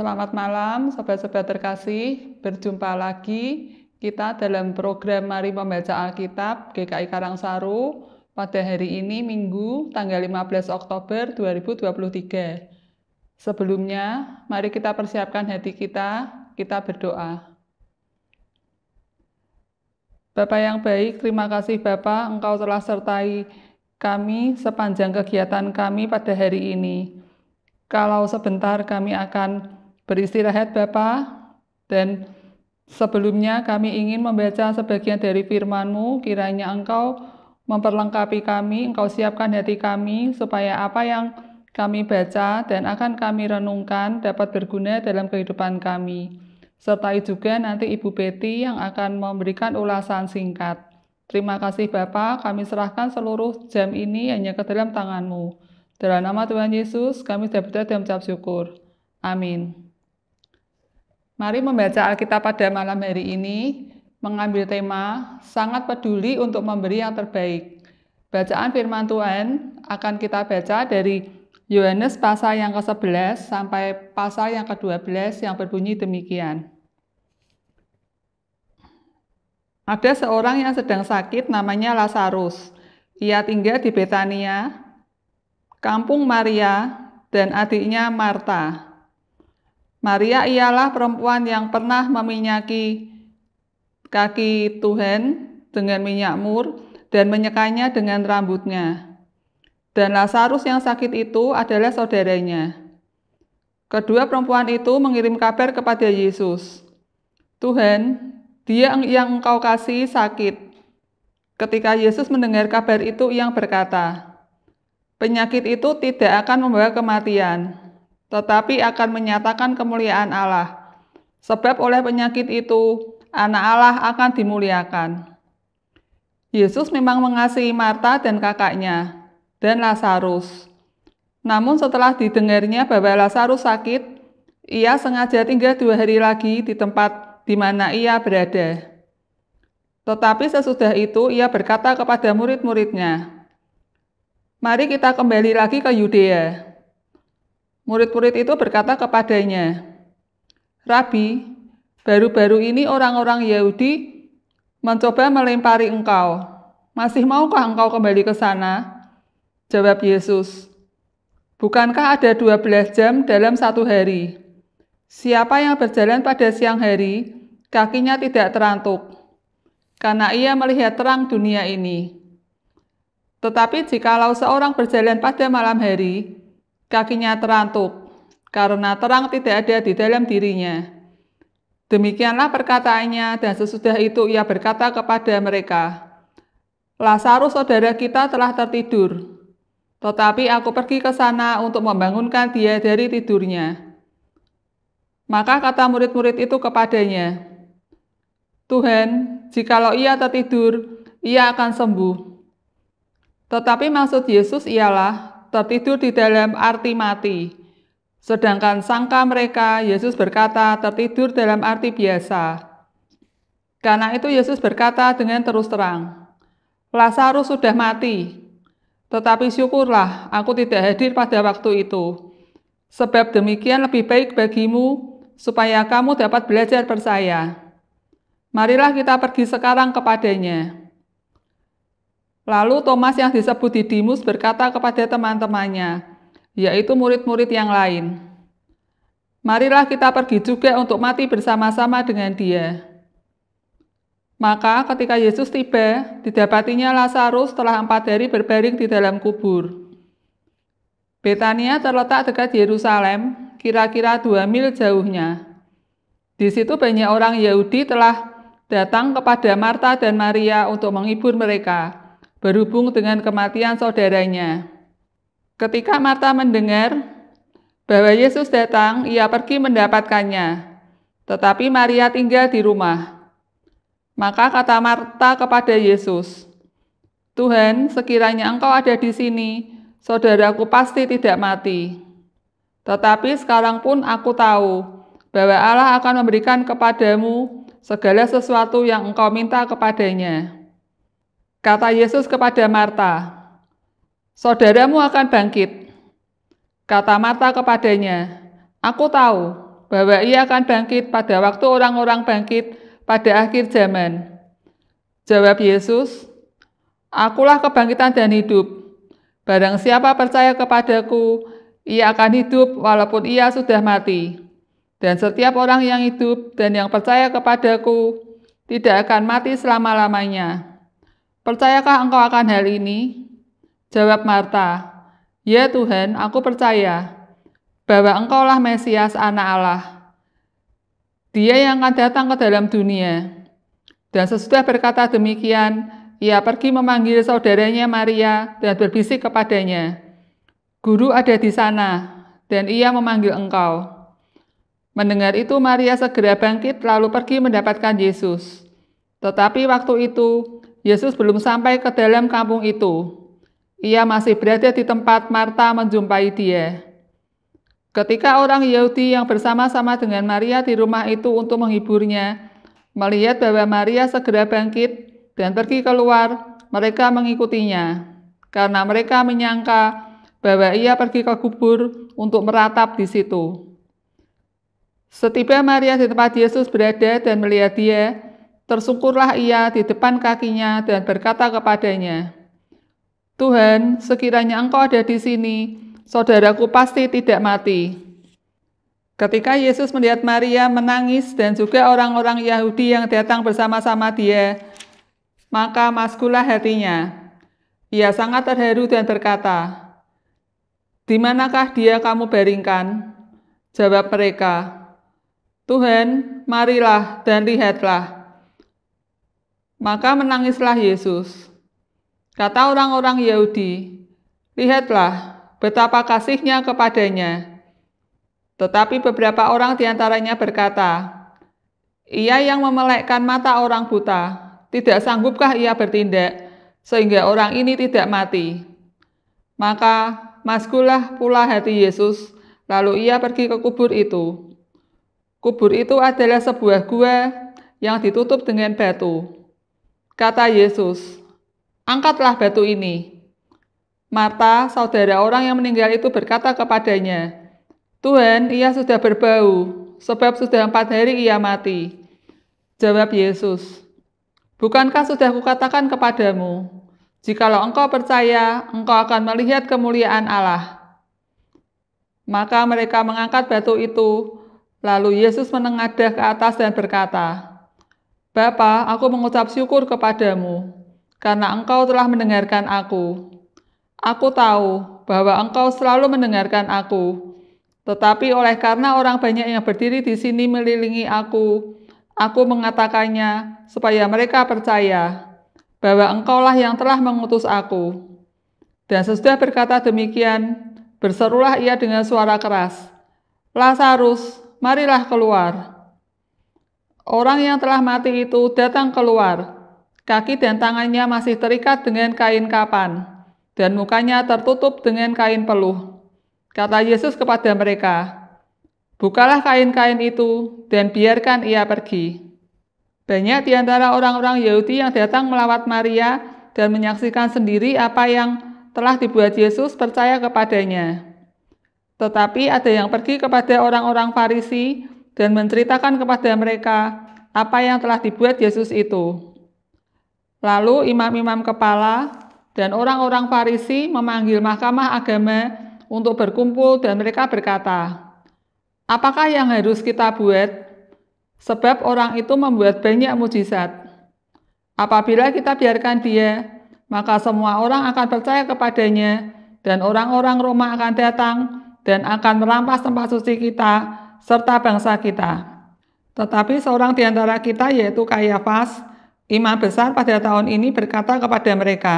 Selamat malam, sobat-sobat terkasih. Berjumpa lagi kita dalam program Mari Membaca Alkitab GKI Karangsaru pada hari ini Minggu tanggal 15 Oktober 2023. Sebelumnya, mari kita persiapkan hati kita, kita berdoa. Bapak yang baik, terima kasih Bapak, Engkau telah sertai kami sepanjang kegiatan kami pada hari ini. Kalau sebentar kami akan Beristirahat Bapa dan sebelumnya kami ingin membaca sebagian dari firman-Mu kiranya Engkau memperlengkapi kami, Engkau siapkan hati kami supaya apa yang kami baca dan akan kami renungkan dapat berguna dalam kehidupan kami. Sertai juga nanti Ibu Betty yang akan memberikan ulasan singkat. Terima kasih Bapak, kami serahkan seluruh jam ini hanya ke dalam tanganmu. Dalam nama Tuhan Yesus, kami sudah berdoa dan syukur. Amin. Mari membaca Alkitab pada malam hari ini, mengambil tema sangat peduli untuk memberi yang terbaik. Bacaan firman Tuhan akan kita baca dari Yohanes pasal yang ke-11 sampai pasal yang ke-12 yang berbunyi demikian. Ada seorang yang sedang sakit namanya Lazarus. Ia tinggal di Betania, kampung Maria, dan adiknya Marta. Maria ialah perempuan yang pernah meminyaki kaki Tuhan dengan minyak mur dan menyekanya dengan rambutnya. Dan Lazarus yang sakit itu adalah saudaranya. Kedua perempuan itu mengirim kabar kepada Yesus. Tuhan, dia yang engkau kasih sakit. Ketika Yesus mendengar kabar itu, ia berkata, Penyakit itu tidak akan membawa kematian, tetapi akan menyatakan kemuliaan Allah. Sebab oleh penyakit itu, anak Allah akan dimuliakan. Yesus memang mengasihi Marta dan kakaknya, dan Lazarus. Namun setelah didengarnya bahwa Lazarus sakit, ia sengaja tinggal dua hari lagi di tempat di mana ia berada. Tetapi sesudah itu ia berkata kepada murid-muridnya, Mari kita kembali lagi ke Yudea. Murid-murid itu berkata kepadanya, Rabi, baru-baru ini orang-orang Yahudi mencoba melempari engkau. Masih maukah engkau kembali ke sana? Jawab Yesus, Bukankah ada dua belas jam dalam satu hari? Siapa yang berjalan pada siang hari, kakinya tidak terantuk, karena ia melihat terang dunia ini. Tetapi jikalau seorang berjalan pada malam hari, kakinya terantuk, karena terang tidak ada di dalam dirinya. Demikianlah perkataannya, dan sesudah itu ia berkata kepada mereka, Lazarus saudara kita telah tertidur, tetapi aku pergi ke sana untuk membangunkan dia dari tidurnya. Maka kata murid-murid itu kepadanya, Tuhan, jikalau ia tertidur, ia akan sembuh. Tetapi maksud Yesus ialah tertidur di dalam arti mati. Sedangkan sangka mereka, Yesus berkata, tertidur dalam arti biasa. Karena itu Yesus berkata dengan terus terang, Lazarus sudah mati, tetapi syukurlah aku tidak hadir pada waktu itu. Sebab demikian lebih baik bagimu, supaya kamu dapat belajar percaya. Marilah kita pergi sekarang kepadanya.' Lalu Thomas yang disebut Didimus berkata kepada teman-temannya, yaitu murid-murid yang lain, Marilah kita pergi juga untuk mati bersama-sama dengan dia. Maka ketika Yesus tiba, didapatinya Lazarus telah empat hari berbaring di dalam kubur. Betania terletak dekat Yerusalem, kira-kira dua mil jauhnya. Di situ banyak orang Yahudi telah datang kepada Marta dan Maria untuk menghibur mereka berhubung dengan kematian saudaranya. Ketika Marta mendengar bahwa Yesus datang, ia pergi mendapatkannya, tetapi Maria tinggal di rumah. Maka kata Marta kepada Yesus, "Tuhan, sekiranya Engkau ada di sini, saudaraku pasti tidak mati. Tetapi sekarang pun aku tahu bahwa Allah akan memberikan kepadamu segala sesuatu yang Engkau minta kepadanya." Kata Yesus kepada Marta, Saudaramu akan bangkit. Kata Marta kepadanya, Aku tahu bahwa ia akan bangkit pada waktu orang-orang bangkit pada akhir zaman. Jawab Yesus, Akulah kebangkitan dan hidup. Barang siapa percaya kepadaku, ia akan hidup walaupun ia sudah mati. Dan setiap orang yang hidup dan yang percaya kepadaku tidak akan mati selama-lamanya. Percayakah engkau akan hal ini? Jawab Marta, Ya Tuhan, aku percaya bahwa engkaulah Mesias anak Allah. Dia yang akan datang ke dalam dunia. Dan sesudah berkata demikian, ia pergi memanggil saudaranya Maria dan berbisik kepadanya, Guru ada di sana, dan ia memanggil engkau. Mendengar itu Maria segera bangkit lalu pergi mendapatkan Yesus. Tetapi waktu itu Yesus belum sampai ke dalam kampung itu. Ia masih berada di tempat Marta menjumpai dia. Ketika orang Yahudi yang bersama-sama dengan Maria di rumah itu untuk menghiburnya, melihat bahwa Maria segera bangkit dan pergi keluar, mereka mengikutinya. Karena mereka menyangka bahwa ia pergi ke kubur untuk meratap di situ. Setiba Maria di tempat Yesus berada dan melihat dia, tersungkurlah ia di depan kakinya dan berkata kepadanya, Tuhan, sekiranya engkau ada di sini, saudaraku pasti tidak mati. Ketika Yesus melihat Maria menangis dan juga orang-orang Yahudi yang datang bersama-sama dia, maka maskulah hatinya. Ia sangat terharu dan berkata, Di manakah dia kamu baringkan? Jawab mereka, Tuhan, marilah dan lihatlah. Maka menangislah Yesus. Kata orang-orang Yahudi, "Lihatlah betapa kasihnya kepadanya." Tetapi beberapa orang di antaranya berkata, "Ia yang memelekkan mata orang buta, tidak sanggupkah ia bertindak sehingga orang ini tidak mati?" Maka maskulah pula hati Yesus, lalu ia pergi ke kubur itu. Kubur itu adalah sebuah gua yang ditutup dengan batu. Kata Yesus, angkatlah batu ini. Marta, saudara orang yang meninggal itu berkata kepadanya, Tuhan, ia sudah berbau, sebab sudah empat hari ia mati. Jawab Yesus, Bukankah sudah kukatakan kepadamu, jikalau engkau percaya, engkau akan melihat kemuliaan Allah. Maka mereka mengangkat batu itu, lalu Yesus menengadah ke atas dan berkata, Bapa, aku mengucap syukur kepadamu, karena engkau telah mendengarkan aku. Aku tahu bahwa engkau selalu mendengarkan aku, tetapi oleh karena orang banyak yang berdiri di sini melilingi aku, aku mengatakannya supaya mereka percaya bahwa engkaulah yang telah mengutus aku. Dan sesudah berkata demikian, berserulah ia dengan suara keras, Lazarus, marilah keluar. Orang yang telah mati itu datang keluar. Kaki dan tangannya masih terikat dengan kain kapan, dan mukanya tertutup dengan kain peluh. Kata Yesus kepada mereka, Bukalah kain-kain itu dan biarkan ia pergi. Banyak di antara orang-orang Yahudi yang datang melawat Maria dan menyaksikan sendiri apa yang telah dibuat Yesus percaya kepadanya. Tetapi ada yang pergi kepada orang-orang Farisi dan menceritakan kepada mereka apa yang telah dibuat Yesus itu. Lalu imam-imam kepala dan orang-orang Farisi memanggil mahkamah agama untuk berkumpul dan mereka berkata, "Apakah yang harus kita buat? Sebab orang itu membuat banyak mujizat. Apabila kita biarkan dia, maka semua orang akan percaya kepadanya dan orang-orang Roma akan datang dan akan merampas tempat suci kita serta bangsa kita. Tetapi seorang di antara kita yaitu Kayafas, imam besar pada tahun ini berkata kepada mereka,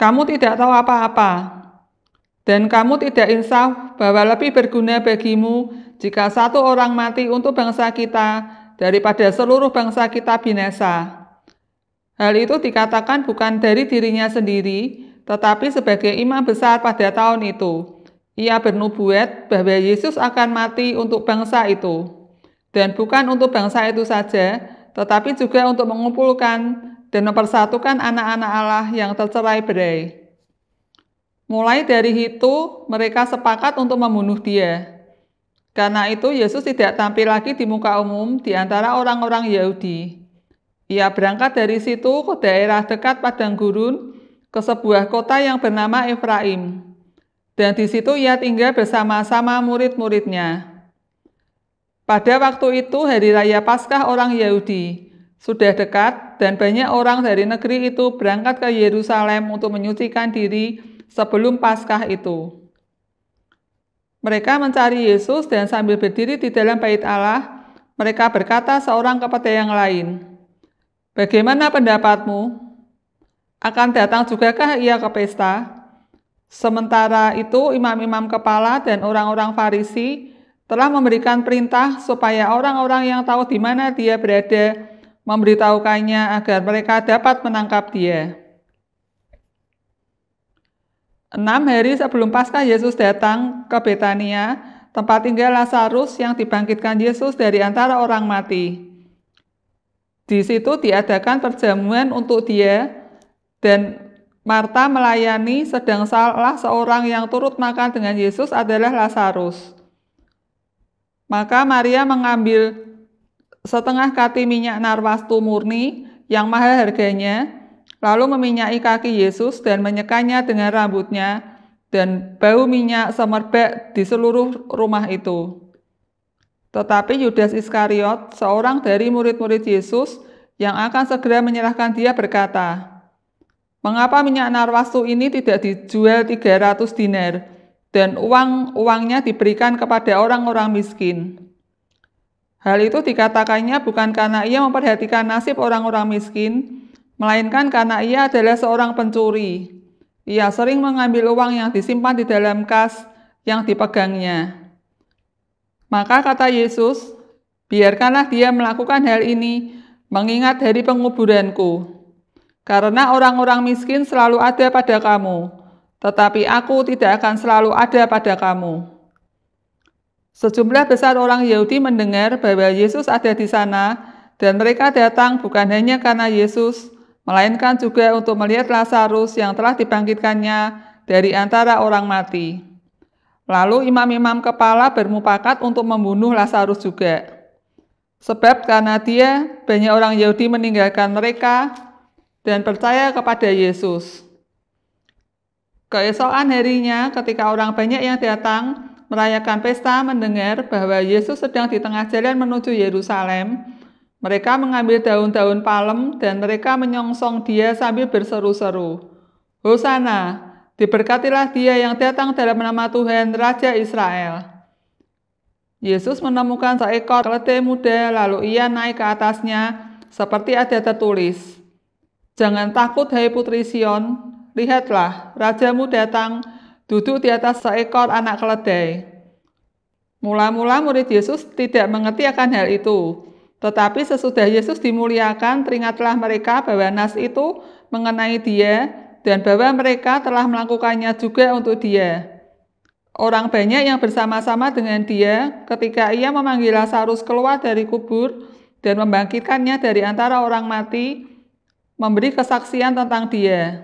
"Kamu tidak tahu apa-apa dan kamu tidak insaf bahwa lebih berguna bagimu jika satu orang mati untuk bangsa kita daripada seluruh bangsa kita binasa." Hal itu dikatakan bukan dari dirinya sendiri, tetapi sebagai imam besar pada tahun itu. Ia bernubuat bahwa Yesus akan mati untuk bangsa itu, dan bukan untuk bangsa itu saja, tetapi juga untuk mengumpulkan dan mempersatukan anak-anak Allah yang tercerai berai. Mulai dari itu, mereka sepakat untuk membunuh dia. Karena itu, Yesus tidak tampil lagi di muka umum di antara orang-orang Yahudi. Ia berangkat dari situ ke daerah dekat padang gurun, ke sebuah kota yang bernama Efraim. Dan di situ ia tinggal bersama-sama murid-muridnya. Pada waktu itu hari raya Paskah orang Yahudi sudah dekat dan banyak orang dari negeri itu berangkat ke Yerusalem untuk menyucikan diri sebelum Paskah itu. Mereka mencari Yesus dan sambil berdiri di dalam bait Allah, mereka berkata seorang kepada yang lain, "Bagaimana pendapatmu? Akan datang jugakah ia ke pesta?" Sementara itu, imam-imam kepala dan orang-orang Farisi telah memberikan perintah supaya orang-orang yang tahu di mana dia berada memberitahukannya agar mereka dapat menangkap dia. Enam hari sebelum Paskah Yesus datang ke Betania, tempat tinggal Lazarus yang dibangkitkan Yesus dari antara orang mati. Di situ diadakan perjamuan untuk dia dan Marta melayani, sedang salah seorang yang turut makan dengan Yesus adalah Lazarus. Maka Maria mengambil setengah kati minyak narwastu murni yang mahal harganya, lalu meminyaki kaki Yesus dan menyekanya dengan rambutnya, dan bau minyak semerbak di seluruh rumah itu. Tetapi Yudas Iskariot, seorang dari murid-murid Yesus yang akan segera menyerahkan dia berkata, Mengapa minyak narwastu ini tidak dijual 300 dinar dan uang-uangnya diberikan kepada orang-orang miskin? Hal itu dikatakannya bukan karena ia memperhatikan nasib orang-orang miskin, melainkan karena ia adalah seorang pencuri. Ia sering mengambil uang yang disimpan di dalam kas yang dipegangnya. Maka kata Yesus, biarkanlah dia melakukan hal ini, mengingat hari penguburanku. Karena orang-orang miskin selalu ada pada kamu, tetapi aku tidak akan selalu ada pada kamu. Sejumlah besar orang Yahudi mendengar bahwa Yesus ada di sana, dan mereka datang bukan hanya karena Yesus, melainkan juga untuk melihat Lazarus yang telah dibangkitkannya dari antara orang mati. Lalu imam-imam kepala bermupakat untuk membunuh Lazarus juga. Sebab karena dia, banyak orang Yahudi meninggalkan mereka dan percaya kepada Yesus. Keesokan harinya, ketika orang banyak yang datang merayakan pesta mendengar bahwa Yesus sedang di tengah jalan menuju Yerusalem, mereka mengambil daun-daun palem dan mereka menyongsong dia sambil berseru-seru. Hosana, diberkatilah dia yang datang dalam nama Tuhan Raja Israel. Yesus menemukan seekor keledai muda lalu ia naik ke atasnya seperti ada tertulis. Jangan takut hai putri Sion, lihatlah rajamu datang duduk di atas seekor anak keledai. Mula-mula murid Yesus tidak mengerti akan hal itu, tetapi sesudah Yesus dimuliakan, teringatlah mereka bahwa nas itu mengenai dia dan bahwa mereka telah melakukannya juga untuk dia. Orang banyak yang bersama-sama dengan dia ketika ia memanggil Lazarus keluar dari kubur dan membangkitkannya dari antara orang mati, memberi kesaksian tentang dia.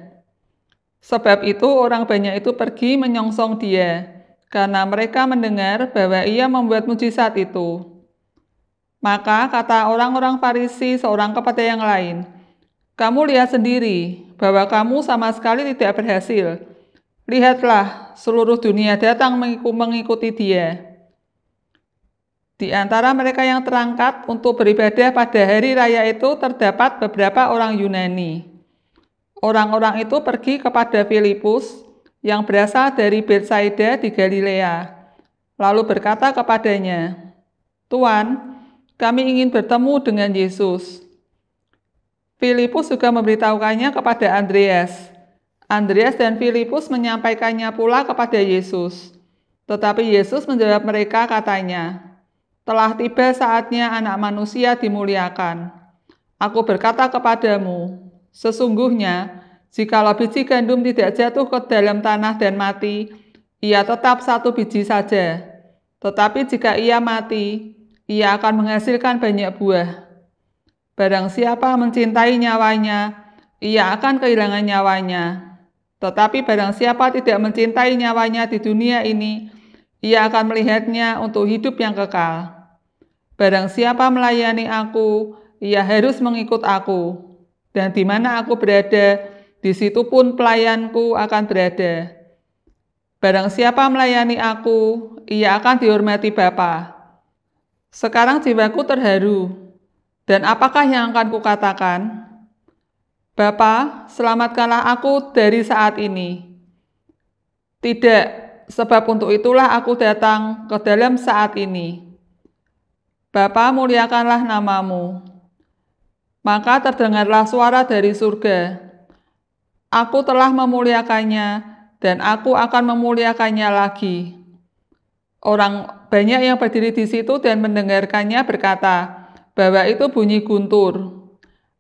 Sebab itu orang banyak itu pergi menyongsong dia, karena mereka mendengar bahwa ia membuat mujizat itu. Maka kata orang-orang Farisi seorang kepada yang lain, "Kamu lihat sendiri bahwa kamu sama sekali tidak berhasil. Lihatlah, seluruh dunia datang mengikuti dia." Di antara mereka yang terangkat untuk beribadah pada hari raya itu terdapat beberapa orang Yunani. Orang-orang itu pergi kepada Filipus yang berasal dari Betsaida di Galilea, lalu berkata kepadanya, "Tuan, kami ingin bertemu dengan Yesus." Filipus juga memberitahukannya kepada Andreas. Andreas dan Filipus menyampaikannya pula kepada Yesus. Tetapi Yesus menjawab mereka katanya, telah tiba saatnya anak manusia dimuliakan. Aku berkata kepadamu, sesungguhnya jikalau biji gandum tidak jatuh ke dalam tanah dan mati, ia tetap satu biji saja. Tetapi jika ia mati, ia akan menghasilkan banyak buah. Barang siapa mencintai nyawanya, ia akan kehilangan nyawanya. Tetapi barang siapa tidak mencintai nyawanya di dunia ini, ia akan melihatnya untuk hidup yang kekal. Barang siapa melayani aku, ia harus mengikut aku. Dan di mana aku berada, di situ pun pelayanku akan berada. Barang siapa melayani aku, ia akan dihormati Bapa. Sekarang jiwaku terharu, dan apakah yang akan kukatakan? Bapa, selamatkanlah aku dari saat ini. Tidak, sebab untuk itulah aku datang ke dalam saat ini.' Bapa muliakanlah namamu. Maka terdengarlah suara dari surga. Aku telah memuliakannya dan aku akan memuliakannya lagi. Orang banyak yang berdiri di situ dan mendengarkannya berkata, bahwa itu bunyi guntur.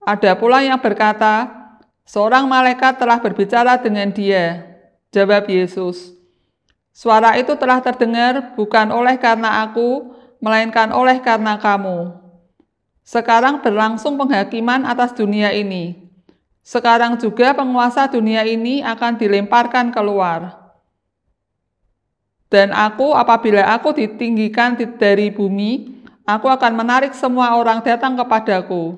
Ada pula yang berkata, seorang malaikat telah berbicara dengan dia. Jawab Yesus, suara itu telah terdengar bukan oleh karena aku, melainkan oleh karena kamu. Sekarang berlangsung penghakiman atas dunia ini. Sekarang juga penguasa dunia ini akan dilemparkan keluar. Dan aku, apabila aku ditinggikan dari bumi, aku akan menarik semua orang datang kepadaku.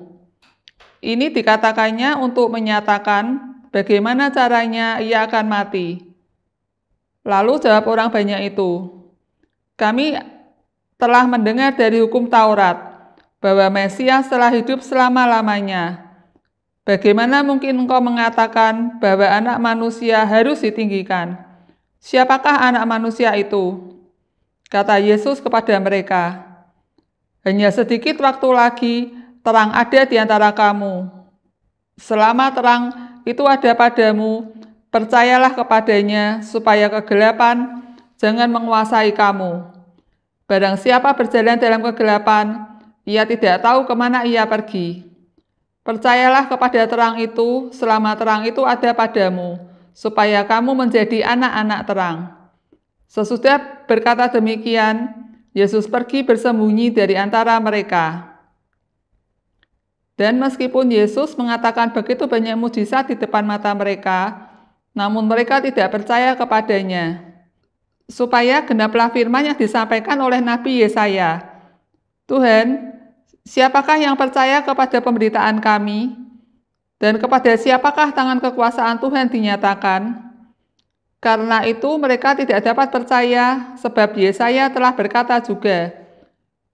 Ini dikatakannya untuk menyatakan bagaimana caranya ia akan mati. Lalu jawab orang banyak itu, kami telah mendengar dari hukum Taurat bahwa Mesias telah hidup selama-lamanya. Bagaimana mungkin engkau mengatakan bahwa anak manusia harus ditinggikan? Siapakah anak manusia itu? Kata Yesus kepada mereka, hanya sedikit waktu lagi terang ada di antara kamu. Selama terang itu ada padamu, percayalah kepadanya supaya kegelapan jangan menguasai kamu. Barang siapa berjalan dalam kegelapan, ia tidak tahu kemana ia pergi. Percayalah kepada terang itu, selama terang itu ada padamu, supaya kamu menjadi anak-anak terang. Sesudah berkata demikian, Yesus pergi bersembunyi dari antara mereka. Dan meskipun Yesus mengatakan begitu banyak mujizat di depan mata mereka, namun mereka tidak percaya kepadanya supaya genaplah firman yang disampaikan oleh Nabi Yesaya. Tuhan, siapakah yang percaya kepada pemberitaan kami? Dan kepada siapakah tangan kekuasaan Tuhan dinyatakan? Karena itu mereka tidak dapat percaya sebab Yesaya telah berkata juga,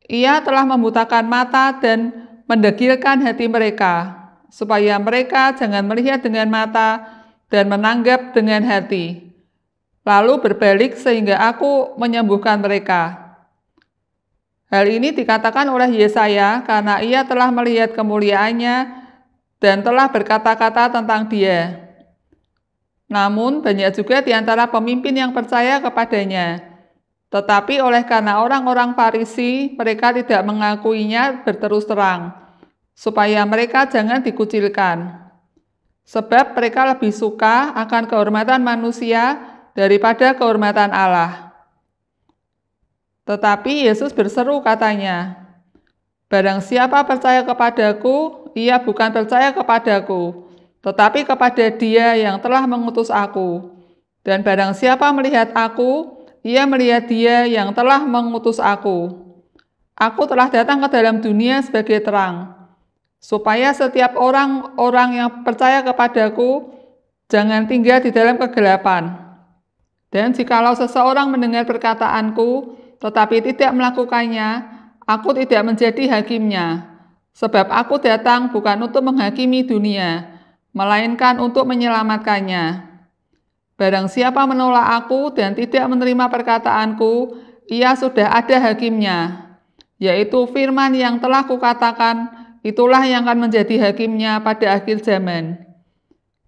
Ia telah membutakan mata dan mendegilkan hati mereka, supaya mereka jangan melihat dengan mata dan menanggap dengan hati lalu berbalik sehingga aku menyembuhkan mereka. Hal ini dikatakan oleh Yesaya karena ia telah melihat kemuliaannya dan telah berkata-kata tentang dia. Namun banyak juga di antara pemimpin yang percaya kepadanya. Tetapi oleh karena orang-orang Farisi, mereka tidak mengakuinya berterus terang, supaya mereka jangan dikucilkan. Sebab mereka lebih suka akan kehormatan manusia daripada kehormatan Allah. Tetapi Yesus berseru katanya, Barang siapa percaya kepadaku, ia bukan percaya kepadaku, tetapi kepada dia yang telah mengutus aku. Dan barang siapa melihat aku, ia melihat dia yang telah mengutus aku. Aku telah datang ke dalam dunia sebagai terang, supaya setiap orang-orang yang percaya kepadaku jangan tinggal di dalam kegelapan. Dan jikalau seseorang mendengar perkataanku, tetapi tidak melakukannya, aku tidak menjadi hakimnya. Sebab aku datang bukan untuk menghakimi dunia, melainkan untuk menyelamatkannya. Barang siapa menolak aku dan tidak menerima perkataanku, ia sudah ada hakimnya, yaitu firman yang telah kukatakan, itulah yang akan menjadi hakimnya pada akhir zaman.'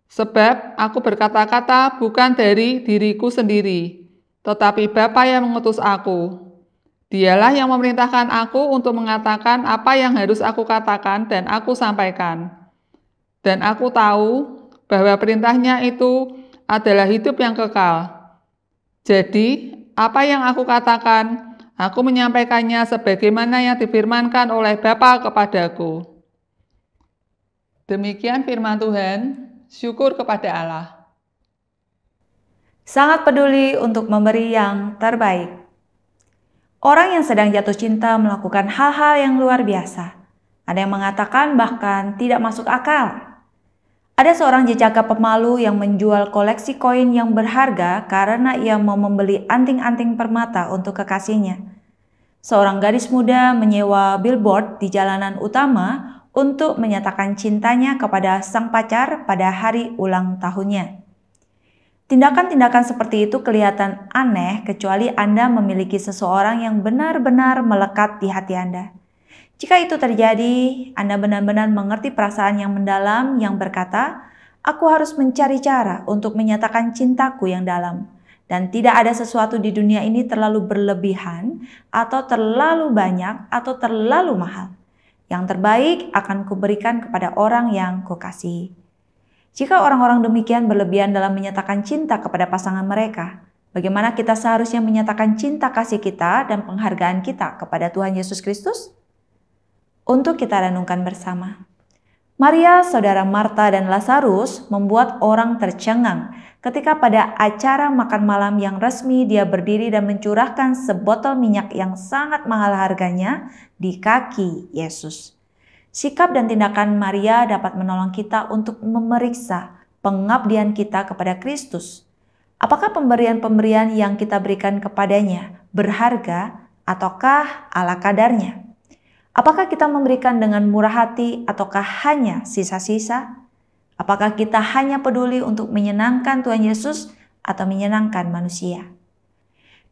Sebab aku berkata-kata bukan dari diriku sendiri, tetapi Bapa yang mengutus aku. Dialah yang memerintahkan aku untuk mengatakan apa yang harus aku katakan dan aku sampaikan. Dan aku tahu bahwa perintahnya itu adalah hidup yang kekal. Jadi, apa yang aku katakan, aku menyampaikannya sebagaimana yang difirmankan oleh Bapa kepadaku. Demikian firman Tuhan syukur kepada Allah. Sangat peduli untuk memberi yang terbaik. Orang yang sedang jatuh cinta melakukan hal-hal yang luar biasa. Ada yang mengatakan bahkan tidak masuk akal. Ada seorang jejaka pemalu yang menjual koleksi koin yang berharga karena ia mau membeli anting-anting permata untuk kekasihnya. Seorang gadis muda menyewa billboard di jalanan utama untuk menyatakan cintanya kepada sang pacar pada hari ulang tahunnya. Tindakan-tindakan seperti itu kelihatan aneh kecuali Anda memiliki seseorang yang benar-benar melekat di hati Anda. Jika itu terjadi, Anda benar-benar mengerti perasaan yang mendalam yang berkata, "Aku harus mencari cara untuk menyatakan cintaku yang dalam." dan tidak ada sesuatu di dunia ini terlalu berlebihan atau terlalu banyak atau terlalu mahal. Yang terbaik akan kuberikan kepada orang yang kukasihi. Jika orang-orang demikian berlebihan dalam menyatakan cinta kepada pasangan mereka, bagaimana kita seharusnya menyatakan cinta kasih kita dan penghargaan kita kepada Tuhan Yesus Kristus? Untuk kita renungkan bersama. Maria, saudara Marta, dan Lazarus membuat orang tercengang ketika pada acara makan malam yang resmi dia berdiri dan mencurahkan sebotol minyak yang sangat mahal harganya di kaki Yesus. Sikap dan tindakan Maria dapat menolong kita untuk memeriksa pengabdian kita kepada Kristus. Apakah pemberian-pemberian yang kita berikan kepadanya berharga ataukah ala kadarnya? Apakah kita memberikan dengan murah hati ataukah hanya sisa-sisa? Apakah kita hanya peduli untuk menyenangkan Tuhan Yesus atau menyenangkan manusia?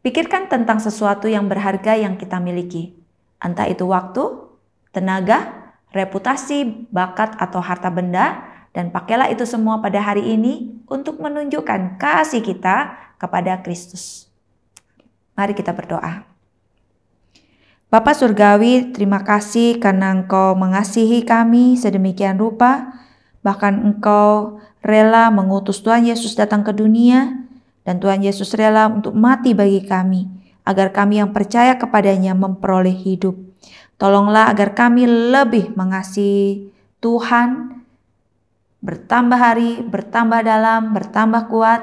Pikirkan tentang sesuatu yang berharga yang kita miliki, entah itu waktu, tenaga, reputasi, bakat, atau harta benda, dan pakailah itu semua pada hari ini untuk menunjukkan kasih kita kepada Kristus. Mari kita berdoa. Bapak Surgawi, terima kasih karena Engkau mengasihi kami sedemikian rupa Bahkan engkau rela mengutus Tuhan Yesus datang ke dunia dan Tuhan Yesus rela untuk mati bagi kami agar kami yang percaya kepadanya memperoleh hidup. Tolonglah agar kami lebih mengasihi Tuhan, bertambah hari, bertambah dalam, bertambah kuat,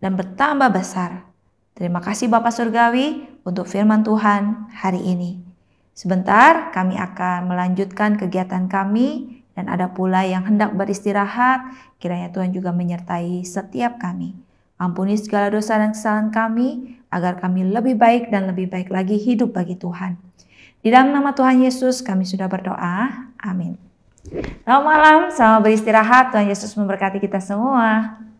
dan bertambah besar. Terima kasih Bapak Surgawi untuk firman Tuhan hari ini. Sebentar kami akan melanjutkan kegiatan kami dan ada pula yang hendak beristirahat, kiranya Tuhan juga menyertai setiap kami. Ampuni segala dosa dan kesalahan kami, agar kami lebih baik dan lebih baik lagi hidup bagi Tuhan. Di dalam nama Tuhan Yesus kami sudah berdoa. Amin. Selamat malam, selamat beristirahat. Tuhan Yesus memberkati kita semua.